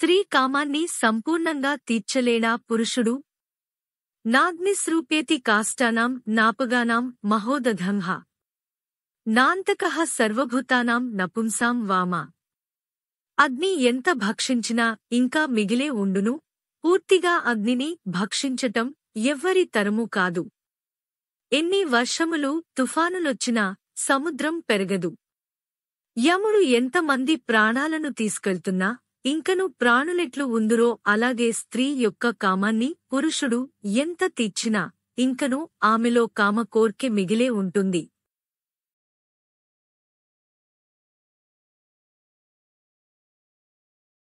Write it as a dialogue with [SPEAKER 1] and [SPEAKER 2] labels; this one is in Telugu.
[SPEAKER 1] స్త్రీ
[SPEAKER 2] కామాన్ని సంపూర్ణంగా తీర్చలేడా పురుషుడు నాగ్నిస్రూపేతి కాష్టానాం నాపగానాం మహోదధంహ నాంతకః సర్వభూతానాం నపుంసాం వామ అగ్ని ఎంత భక్షించినా ఇంకా మిగిలే ఉండును పూర్తిగా అగ్నిని భక్షించటం ఎవ్వరి తరము కాదు ఎన్ని వర్షములు తుఫానులొచ్చినా సముద్రం పెరగదు యముడు ఎంతమంది ప్రాణాలను తీసుకెళ్తున్నా ఇంకను ప్రాణులెట్లు ఉందురో అలాగే స్త్రీ యొక్క కామాన్ని పురుషుడు ఎంత తీర్చినా ఇంకను ఆమెలో కామ కోర్కె మిగిలే ఉంటుంది